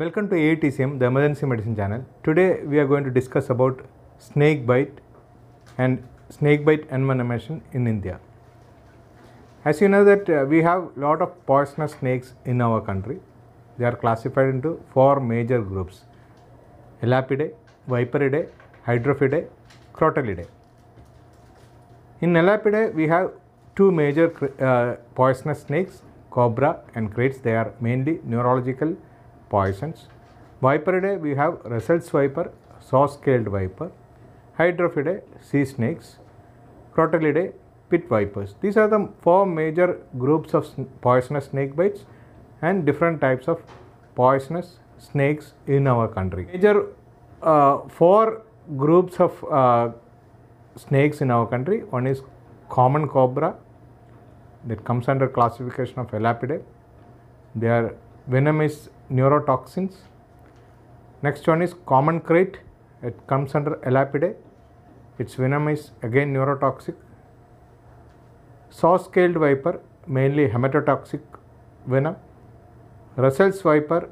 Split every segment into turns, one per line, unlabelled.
Welcome to AATCM, the emergency medicine channel. Today we are going to discuss about snake bite and snake bite envenomation in India. As you know that uh, we have lot of poisonous snakes in our country. They are classified into four major groups. Elapidae, Viperidae, Hydrophidae, Crotalidae. In Elapidae we have two major uh, poisonous snakes, cobra and crates. They are mainly neurological poisons. Viperidae. we have results viper, saw-scaled viper, hydrophidae, sea snakes, crotalidae, pit vipers. These are the four major groups of poisonous snake bites and different types of poisonous snakes in our country. Major uh, four groups of uh, snakes in our country. One is common cobra that comes under classification of Elapidae. Their venom is neurotoxins. Next one is common crate. It comes under Elapidae. Its venom is again neurotoxic. Saw scaled viper, mainly hematotoxic venom. Russell's viper,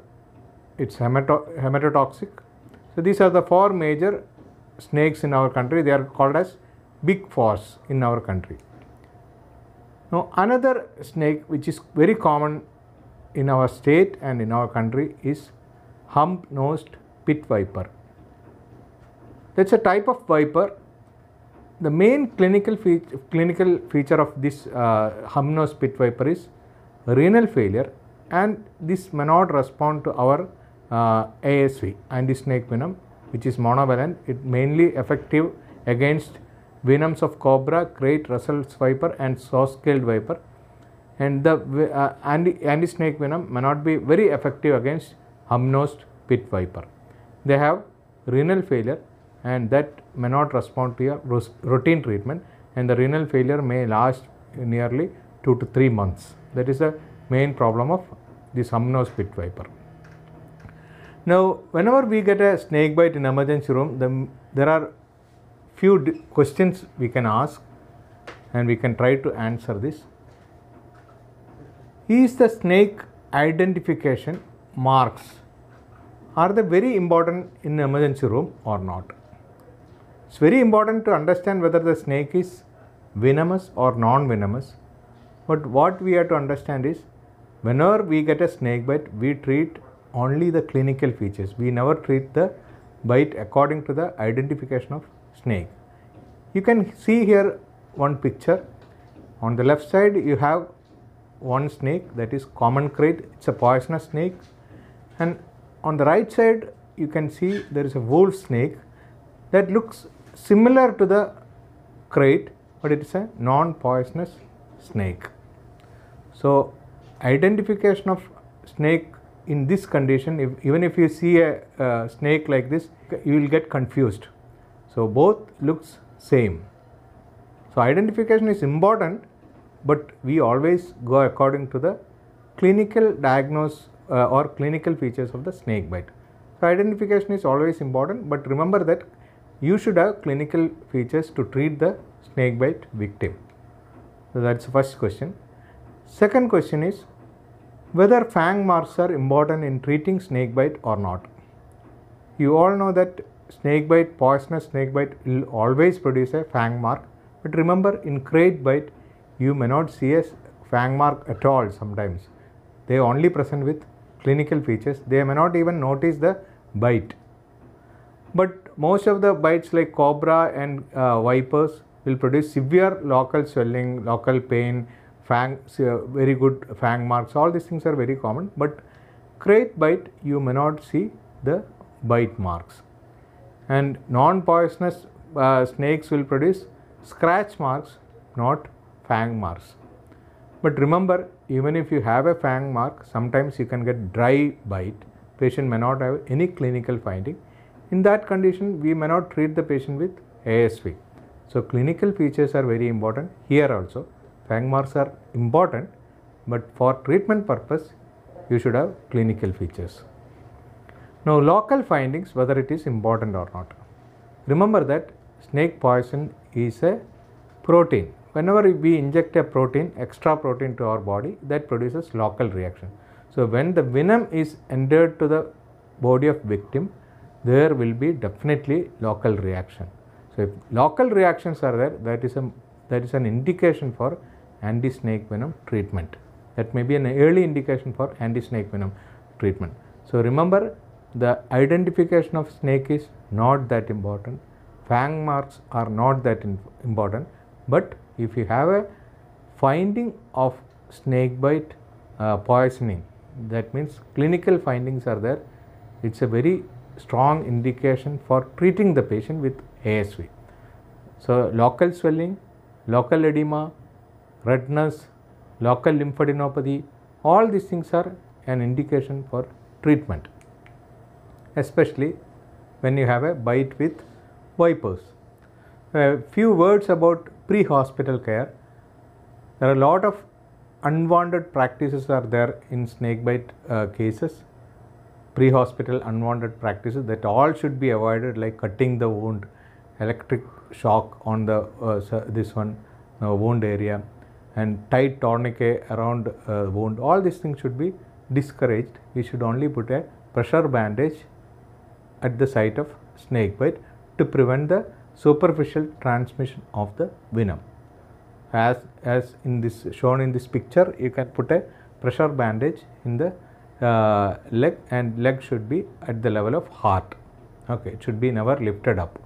it's hemato- hematotoxic. So these are the four major snakes in our country. They are called as big fours in our country. Now another snake which is very common in our state and in our country is hump-nosed pit viper. That's a type of viper. The main clinical feature, clinical feature of this uh, hump-nosed pit viper is renal failure and this may not respond to our uh, ASV, anti-snake venom, which is monovalent. It mainly effective against venoms of cobra, great Russell's viper and saw-scaled viper and the uh, anti, anti snake venom may not be very effective against humnosed pit viper. They have renal failure and that may not respond to your routine treatment and the renal failure may last nearly 2 to 3 months. That is the main problem of this humnosed pit viper. Now, whenever we get a snake bite in emergency room, the, there are few questions we can ask and we can try to answer this is the snake identification marks are they very important in emergency room or not it's very important to understand whether the snake is venomous or non venomous but what we have to understand is whenever we get a snake bite we treat only the clinical features we never treat the bite according to the identification of snake you can see here one picture on the left side you have one snake that is common crate it's a poisonous snake and on the right side you can see there is a wolf snake that looks similar to the crate but it is a non poisonous snake so identification of snake in this condition if, even if you see a, a snake like this you will get confused so both looks same so identification is important but we always go according to the clinical diagnosis uh, or clinical features of the snake bite. So, identification is always important, but remember that you should have clinical features to treat the snake bite victim. So, that is the first question. Second question is whether fang marks are important in treating snake bite or not. You all know that snake bite, poisonous snake bite will always produce a fang mark, but remember in crate bite you may not see a fang mark at all sometimes. They only present with clinical features. They may not even notice the bite. But most of the bites like cobra and uh, vipers will produce severe local swelling, local pain, fang, uh, very good fang marks. All these things are very common. But crate bite, you may not see the bite marks. And non-poisonous uh, snakes will produce scratch marks, not fang marks. But remember, even if you have a fang mark, sometimes you can get dry bite. Patient may not have any clinical finding. In that condition, we may not treat the patient with ASV. So clinical features are very important here also. Fang marks are important, but for treatment purpose, you should have clinical features. Now local findings, whether it is important or not. Remember that snake poison is a protein whenever we inject a protein, extra protein to our body that produces local reaction. So when the venom is entered to the body of victim, there will be definitely local reaction. So if local reactions are there, that is a that is an indication for anti-snake venom treatment. That may be an early indication for anti-snake venom treatment. So remember the identification of snake is not that important. Fang marks are not that important, but if you have a finding of snake bite uh, poisoning that means clinical findings are there it's a very strong indication for treating the patient with ASV. So, local swelling, local edema, redness, local lymphadenopathy all these things are an indication for treatment especially when you have a bite with vipers. A few words about pre hospital care. There are a lot of unwanted practices are there in snake bite uh, cases pre hospital unwanted practices that all should be avoided like cutting the wound electric shock on the uh, this one uh, wound area and tight tourniquet around uh, wound all these things should be discouraged we should only put a pressure bandage at the site of snake bite to prevent the superficial transmission of the venom. As, as in this shown in this picture, you can put a pressure bandage in the uh, leg and leg should be at the level of heart. Okay, it should be never lifted up.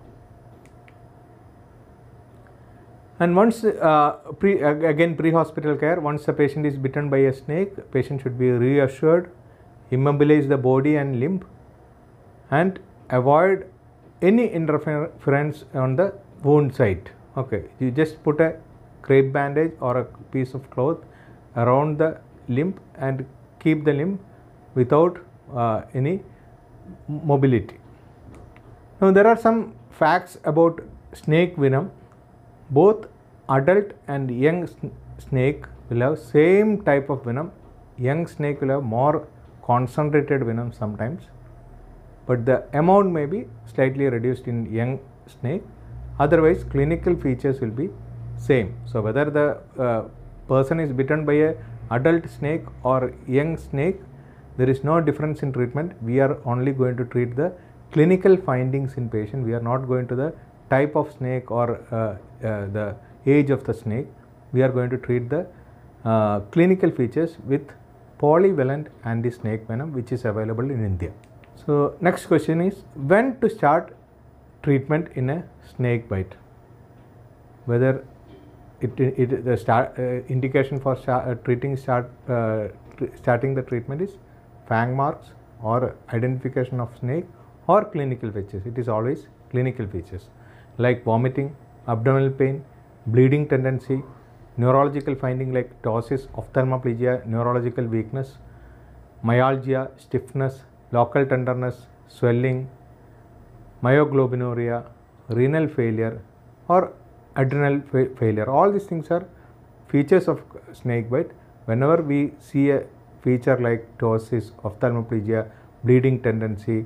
And once uh, pre, again pre-hospital care, once the patient is bitten by a snake, patient should be reassured, immobilize the body and limb, and avoid any interference on the wound site okay you just put a crepe bandage or a piece of cloth around the limb and keep the limb without uh, any mobility now there are some facts about snake venom both adult and young snake will have same type of venom young snake will have more concentrated venom sometimes but the amount may be slightly reduced in young snake otherwise clinical features will be same so whether the uh, person is bitten by a adult snake or young snake there is no difference in treatment we are only going to treat the clinical findings in patient we are not going to the type of snake or uh, uh, the age of the snake we are going to treat the uh, clinical features with polyvalent anti-snake venom which is available in India. So next question is when to start treatment in a snake bite? Whether it, it the start, uh, indication for start, uh, treating start uh, tr starting the treatment is fang marks or identification of snake or clinical features. It is always clinical features like vomiting, abdominal pain, bleeding tendency, neurological finding like ptosis, ophthalmoplegia, neurological weakness, myalgia, stiffness, local tenderness, swelling, myoglobinuria, renal failure, or adrenal fa- failure. All these things are features of snake bite. Whenever we see a feature like ptosis, ophthalmoplegia, bleeding tendency,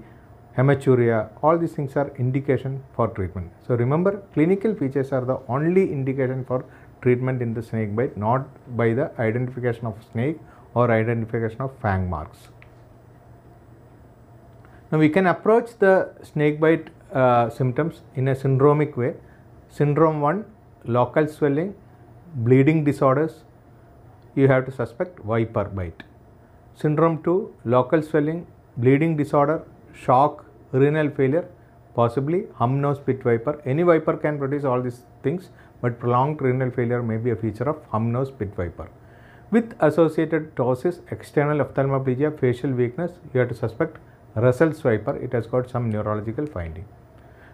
hematuria, all these things are indication for treatment. So remember, clinical features are the only indication for treatment in the snake bite, not by the identification of snake or identification of fang marks. Now we can approach the snake bite uh, symptoms in a syndromic way. Syndrome 1, local swelling, bleeding disorders, you have to suspect viper bite. Syndrome 2, local swelling, bleeding disorder, shock, renal failure, possibly hum nose pit viper. Any viper can produce all these things, but prolonged renal failure may be a feature of hum nose pit viper. With associated ptosis, external ophthalmoplegia, facial weakness, you have to suspect Russell Swiper, it has got some neurological finding.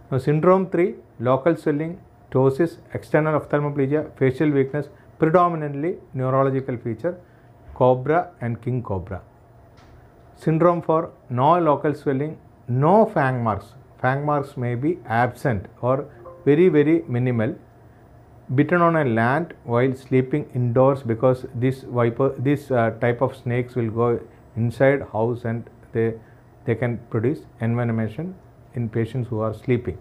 Now, syndrome 3, local swelling, ptosis, external ophthalmoplegia, facial weakness, predominantly neurological feature, cobra and king cobra. Syndrome 4, no local swelling, no fang marks. Fang marks may be absent or very, very minimal bitten on a land while sleeping indoors because this viper this uh, type of snakes will go inside house and they they can produce envenomation in patients who are sleeping.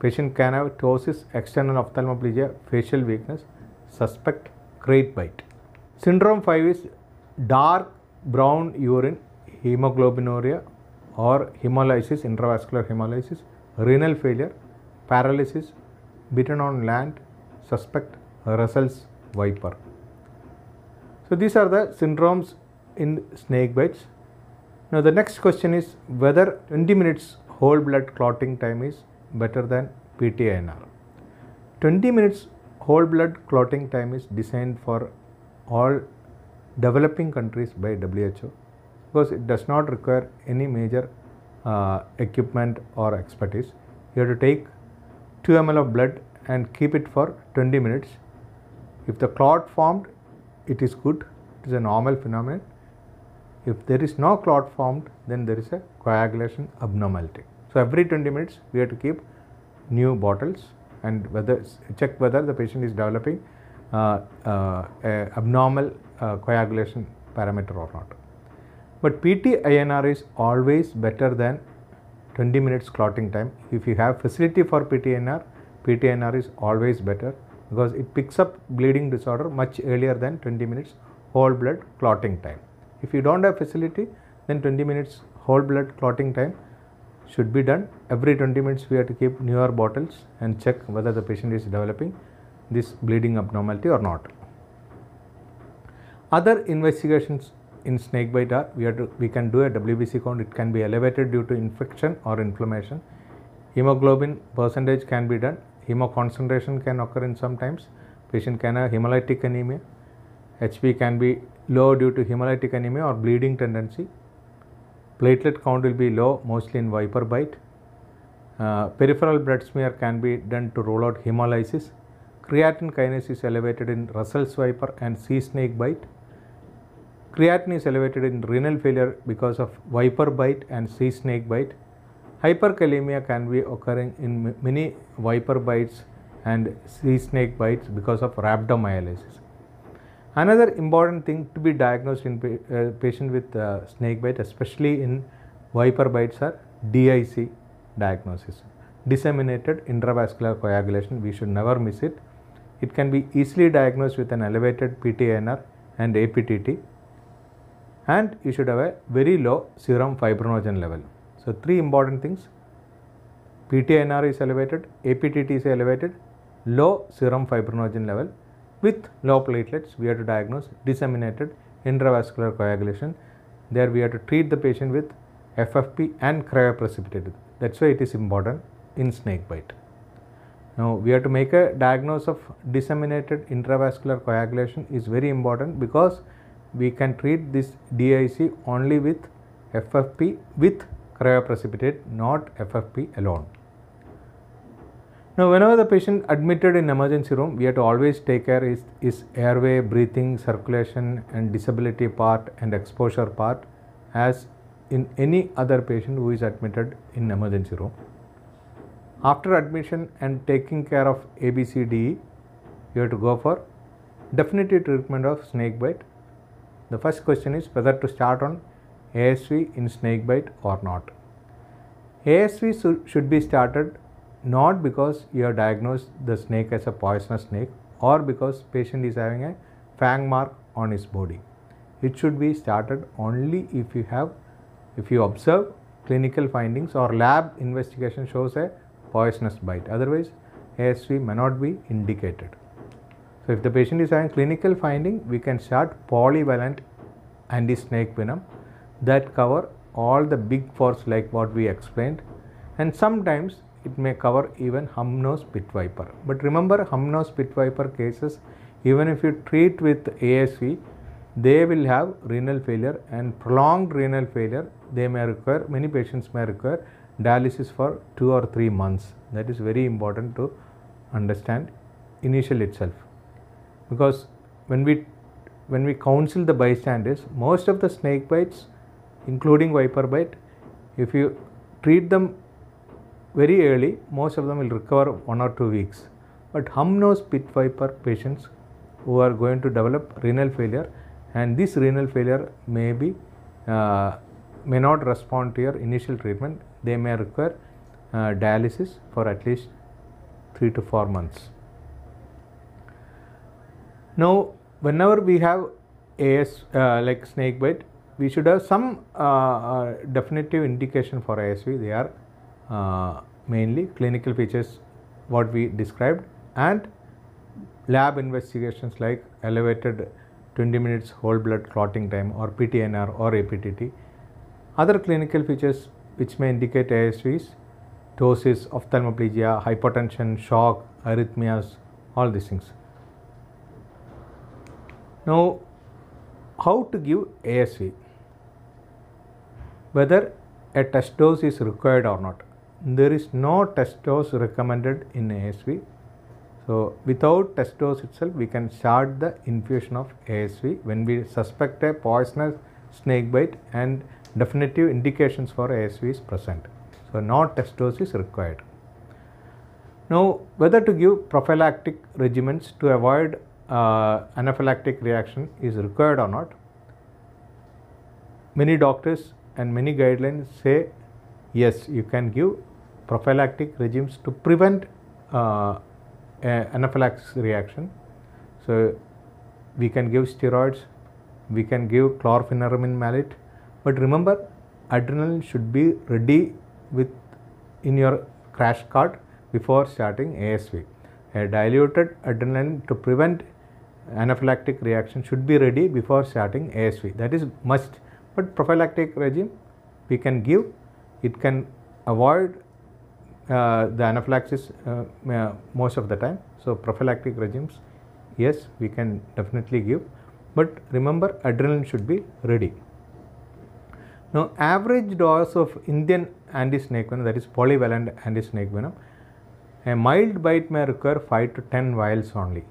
Patient can have ptosis, external ophthalmoplegia, facial weakness, suspect crate bite. Syndrome 5 is dark brown urine, hemoglobinuria or hemolysis, intravascular hemolysis, renal failure, paralysis, bitten on land, suspect Russell's viper. So these are the syndromes in snake bites. Now the next question is whether 20 minutes whole blood clotting time is better than PTINR. 20 minutes whole blood clotting time is designed for all developing countries by WHO because it does not require any major uh, equipment or expertise. You have to take 2 ml of blood and keep it for 20 minutes. If the clot formed, it is good, it is a normal phenomenon. If there is no clot formed, then there is a coagulation abnormality. So every 20 minutes we have to keep new bottles and whether check whether the patient is developing uh, uh, abnormal uh, coagulation parameter or not. But PT-INR is always better than 20 minutes clotting time. If you have facility for PT-INR, PT-INR is always better because it picks up bleeding disorder much earlier than 20 minutes whole blood clotting time. If you don't have facility, then 20 minutes whole blood clotting time should be done. Every 20 minutes we have to keep newer bottles and check whether the patient is developing this bleeding abnormality or not. Other investigations in snake bite are we, to, we can do a WBC count, it can be elevated due to infection or inflammation. Hemoglobin percentage can be done, hemoconcentration can occur in sometimes, patient can have hemolytic anemia, HB can be low due to hemolytic anemia or bleeding tendency. Platelet count will be low mostly in viper bite. Uh, peripheral blood smear can be done to rule out hemolysis. Creatine kinase is elevated in Russell's viper and sea snake bite. Creatine is elevated in renal failure because of viper bite and sea snake bite. Hyperkalemia can be occurring in many viper bites and sea snake bites because of rhabdomyolysis. Another important thing to be diagnosed in pa- uh, patient with uh, snake bite, especially in viper bites, are DIC diagnosis, disseminated intravascular coagulation. We should never miss it. It can be easily diagnosed with an elevated PTNR and APTT, and you should have a very low serum fibrinogen level. So, three important things PTNR is elevated, APTT is elevated, low serum fibrinogen level with low platelets, we have to diagnose disseminated intravascular coagulation. There we have to treat the patient with FFP and cryoprecipitate. That's why it is important in snake bite. Now we have to make a diagnosis of disseminated intravascular coagulation is very important because we can treat this DIC only with FFP with cryoprecipitate, not FFP alone. Now, whenever the patient admitted in emergency room, we have to always take care is, is airway, breathing, circulation and disability part and exposure part as in any other patient who is admitted in emergency room. After admission and taking care of ABCDE, you have to go for definitive treatment of snake bite. The first question is whether to start on ASV in snake bite or not. ASV should be started not because you have diagnosed the snake as a poisonous snake or because patient is having a fang mark on his body. It should be started only if you have if you observe clinical findings or lab investigation shows a poisonous bite. Otherwise, ASV may not be indicated. So, if the patient is having clinical finding, we can start polyvalent anti-snake venom that cover all the big force like what we explained and sometimes it may cover even humnose pit viper. But remember humnose pit viper cases even if you treat with ASV they will have renal failure and prolonged renal failure they may require many patients may require dialysis for 2 or 3 months that is very important to understand initial itself because when we when we counsel the bystanders most of the snake bites including viper bite if you treat them very early, most of them will recover one or two weeks. But humnose pit viper patients who are going to develop renal failure, and this renal failure may be uh, may not respond to your initial treatment. They may require uh, dialysis for at least three to four months. Now, whenever we have AS uh, like snake bite, we should have some uh, uh, definitive indication for ASV. They are uh, mainly clinical features what we described and lab investigations like elevated 20 minutes whole blood clotting time or PTNR or APTT. Other clinical features which may indicate ASVs, ptosis, ophthalmoplegia, hypotension, shock, arrhythmias, all these things. Now, how to give ASV? Whether a test dose is required or not there is no test dose recommended in ASV. So without test dose itself, we can start the infusion of ASV when we suspect a poisonous snake bite and definitive indications for ASV is present. So no test dose is required. Now whether to give prophylactic regimens to avoid uh, anaphylactic reaction is required or not. Many doctors and many guidelines say yes, you can give prophylactic regimes to prevent uh, anaphylaxis reaction. So, we can give steroids, we can give chlorpheniramine malate, but remember adrenaline should be ready with in your crash cart before starting ASV. A diluted adrenaline to prevent anaphylactic reaction should be ready before starting ASV. That is must. But prophylactic regime we can give, it can avoid uh, the anaphylaxis uh, uh, most of the time. So, prophylactic regimes, yes, we can definitely give, but remember adrenaline should be ready. Now, average dose of Indian anti-snake venom that is polyvalent anti-snake venom, a mild bite may require 5 to 10 vials only.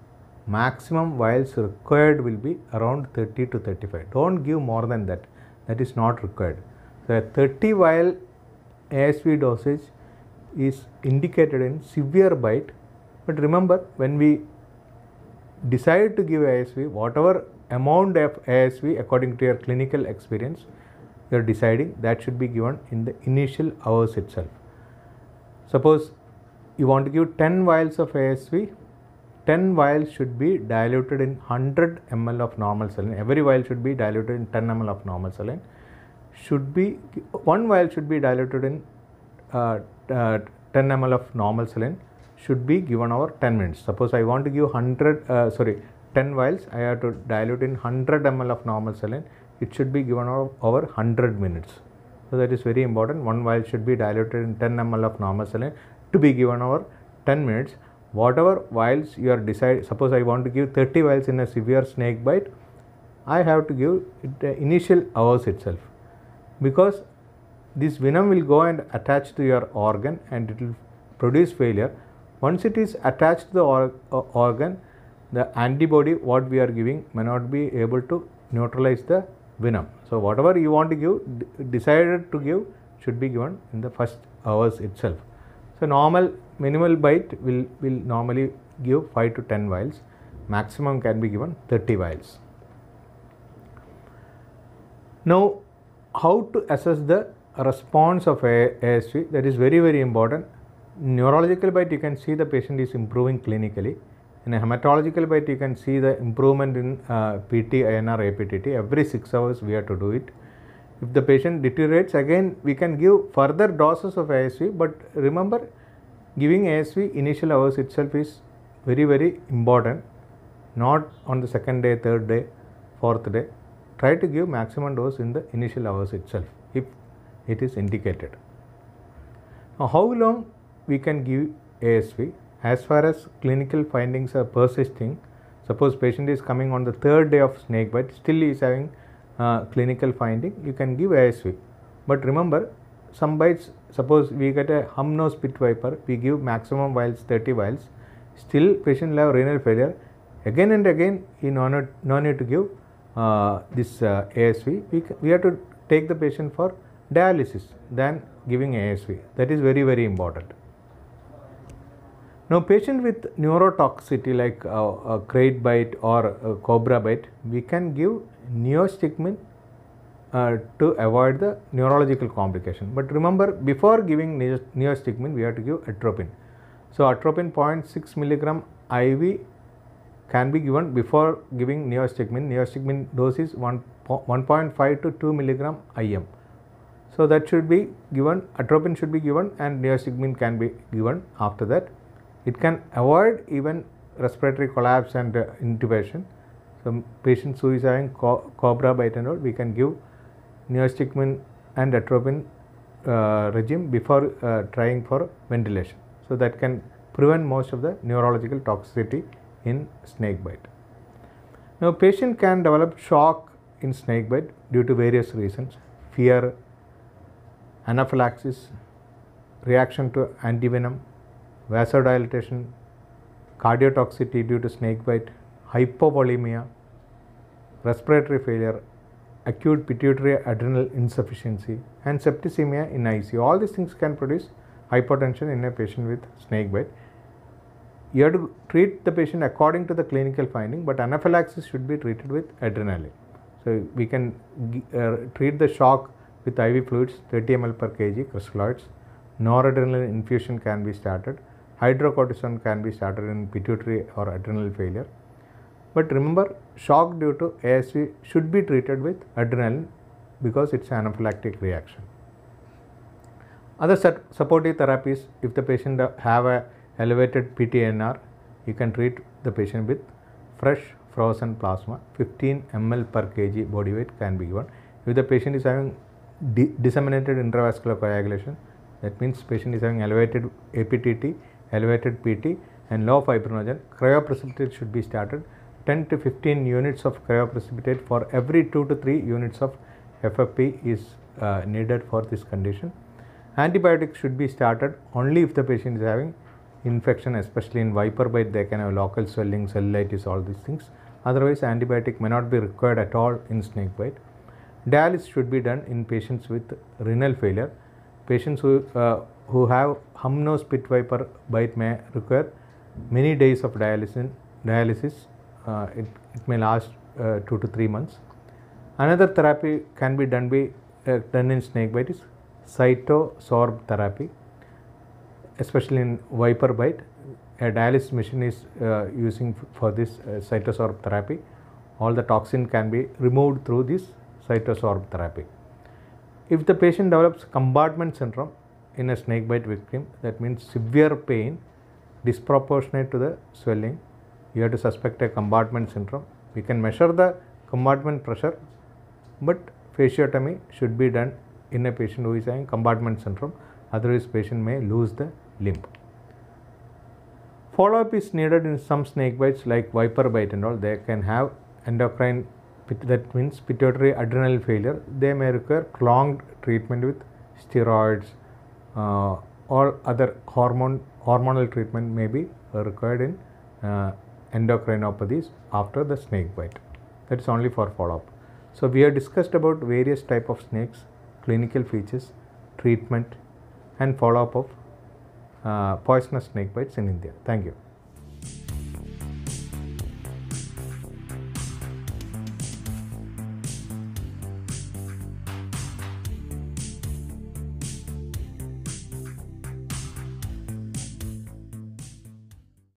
Maximum vials required will be around 30 to 35. Don't give more than that. That is not required. So, 30 vial ASV dosage is indicated in severe bite. But remember, when we decide to give ASV, whatever amount of ASV according to your clinical experience, you are deciding that should be given in the initial hours itself. Suppose you want to give 10 vials of ASV, 10 vials should be diluted in 100 ml of normal saline. Every vial should be diluted in 10 ml of normal saline. Should be one vial should be diluted in uh, uh, 10 ml of normal saline should be given over 10 minutes. Suppose I want to give 100, uh, sorry, 10 vials, I have to dilute in 100 ml of normal saline, it should be given over, over 100 minutes. So that is very important. One vial should be diluted in 10 ml of normal saline to be given over 10 minutes. Whatever vials you are decide, suppose I want to give 30 vials in a severe snake bite, I have to give it the initial hours itself because this venom will go and attach to your organ and it will produce failure. Once it is attached to the or, uh, organ, the antibody what we are giving may not be able to neutralize the venom. So, whatever you want to give, decided to give should be given in the first hours itself. So, normal minimal bite will, will normally give 5 to 10 vials, maximum can be given 30 vials. Now, how to assess the response of ASV that is very very important. Neurological bite you can see the patient is improving clinically. In a hematological bite you can see the improvement in uh, PT, INR, APTT. Every 6 hours we have to do it. If the patient deteriorates again we can give further doses of ASV but remember giving ASV initial hours itself is very very important not on the second day, third day, fourth day. Try to give maximum dose in the initial hours itself. If it is indicated. Now, how long we can give ASV? As far as clinical findings are persisting, suppose patient is coming on the third day of snake bite, still is having uh, clinical finding, you can give ASV. But remember, some bites, suppose we get a hum nose pit viper, we give maximum vials 30 vials, still patient will have renal failure. Again and again, in honor, no need to give uh, this uh, ASV, we, we have to take the patient for dialysis than giving ASV. That is very, very important. Now, patient with neurotoxicity like uh, a, a crate bite or cobra bite, we can give neostigmine uh, to avoid the neurological complication. But remember, before giving neostigmine, we have to give atropine. So, atropine 0.6 milligram IV can be given before giving neostigmine. Neostigmine dose is 1.5 to 2 milligram IM. So, that should be given atropine should be given and neostigmine can be given after that. It can avoid even respiratory collapse and uh, intubation. So, patients who is having co cobra bite and all we can give neostigmine and atropine uh, regime before uh, trying for ventilation. So, that can prevent most of the neurological toxicity in snake bite. Now, patient can develop shock in snake bite due to various reasons, fear, anaphylaxis, reaction to antivenom, vasodilatation, cardiotoxicity due to snake bite, hypovolemia, respiratory failure, acute pituitary adrenal insufficiency, and septicemia in ICU. All these things can produce hypotension in a patient with snake bite. You have to treat the patient according to the clinical finding, but anaphylaxis should be treated with adrenaline. So, we can uh, treat the shock with IV fluids 30 ml per kg crystalloids. Noradrenaline infusion can be started. Hydrocortisone can be started in pituitary or adrenal failure. But remember, shock due to ASV should be treated with adrenaline because it's anaphylactic reaction. Other supportive therapies, if the patient have a elevated PTNR, you can treat the patient with fresh frozen plasma 15 ml per kg body weight can be given. If the patient is having disseminated intravascular coagulation. That means patient is having elevated APTT, elevated PT and low fibrinogen. Cryoprecipitate should be started. 10 to 15 units of cryoprecipitate for every 2 to 3 units of FFP is uh, needed for this condition. Antibiotics should be started only if the patient is having infection, especially in viper bite, they can have local swelling, cellulitis, all these things. Otherwise, antibiotic may not be required at all in snake bite. Dialysis should be done in patients with renal failure. Patients who, uh, who have nose pit viper bite may require many days of dialysis. dialysis. Uh, it, it may last uh, 2 to 3 months. Another therapy can be done, by, uh, done in snake bite is cytosorb therapy, especially in viper bite. A dialysis machine is uh, using for this uh, cytosorb therapy all the toxin can be removed through this cytosorb therapy. If the patient develops compartment syndrome in a snake bite victim, that means severe pain disproportionate to the swelling, you have to suspect a compartment syndrome. We can measure the compartment pressure, but fasciotomy should be done in a patient who is having compartment syndrome, otherwise patient may lose the limb. Follow-up is needed in some snake bites like viper bite and all, they can have endocrine that means pituitary adrenal failure, they may require prolonged treatment with steroids uh, or other hormone hormonal treatment may be required in uh, endocrinopathies after the snake bite. That's only for follow-up. So we have discussed about various type of snakes, clinical features, treatment and follow-up of uh, poisonous snake bites in India. Thank you.